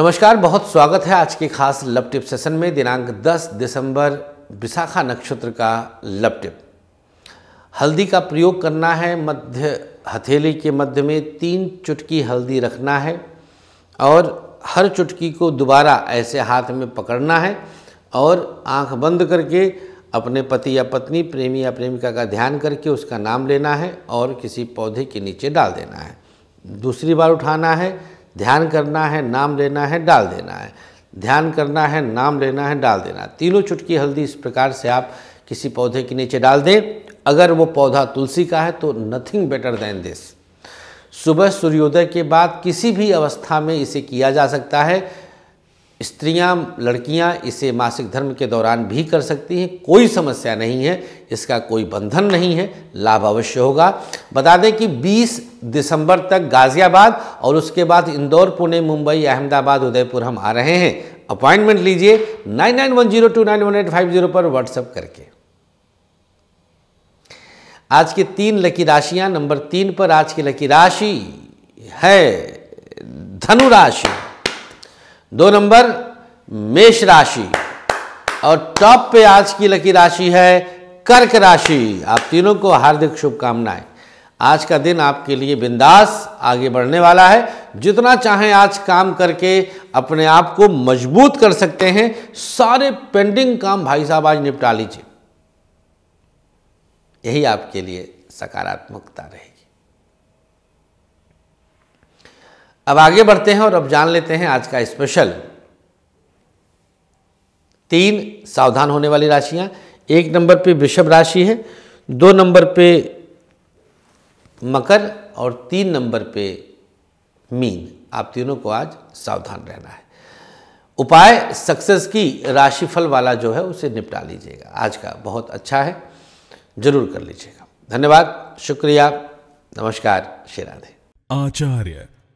नमस्कार बहुत स्वागत है आज के खास लव टिप सेशन में दिनांक 10 दिसंबर विशाखा नक्षत्र का लव टिप हल्दी का प्रयोग करना है मध्य हथेली के मध्य में तीन चुटकी हल्दी रखना है और हर चुटकी को दोबारा ऐसे हाथ में पकड़ना है और आंख बंद करके अपने पति या पत्नी प्रेमी या प्रेमिका का ध्यान करके उसका नाम लेना है और किसी पौधे के नीचे डाल देना है दूसरी बार उठाना है ध्यान करना है नाम लेना है डाल देना है ध्यान करना है नाम लेना है डाल देना है तीनों चुटकी हल्दी इस प्रकार से आप किसी पौधे के नीचे डाल दें अगर वो पौधा तुलसी का है तो नथिंग बेटर देन दिस सुबह सूर्योदय के बाद किसी भी अवस्था में इसे किया जा सकता है स्त्रियां लड़कियां इसे मासिक धर्म के दौरान भी कर सकती हैं कोई समस्या नहीं है इसका कोई बंधन नहीं है लाभ अवश्य होगा बता दें कि 20 दिसंबर तक गाज़ियाबाद और उसके बाद इंदौर पुणे मुंबई अहमदाबाद उदयपुर हम आ रहे हैं अपॉइंटमेंट लीजिए nine nine one zero two nine one eight five zero पर व्हाट्सअप करके आज की तीन लकी राशियां नंबर तीन पर आज की लकी राशि है धनुराशि दो नंबर मेष राशि और टॉप पे आज की लकी राशि है कर्क राशि आप तीनों को हार्दिक शुभकामनाएं आज का दिन आपके लिए बिंदास आगे बढ़ने वाला है जितना चाहें आज काम करके अपने आप को मजबूत कर सकते हैं सारे पेंडिंग काम भाई साहब आज निपटा लीजिए यही आपके लिए सकारात्मकता रहे अब आगे बढ़ते हैं और अब जान लेते हैं आज का स्पेशल तीन सावधान होने वाली राशियां एक नंबर पे वृषभ राशि है दो नंबर पे मकर और तीन नंबर पे मीन आप तीनों को आज सावधान रहना है उपाय सक्सेस की राशिफल वाला जो है उसे निपटा लीजिएगा आज का बहुत अच्छा है जरूर कर लीजिएगा धन्यवाद शुक्रिया नमस्कार श्री राधे आचार्य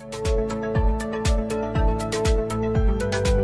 Thank you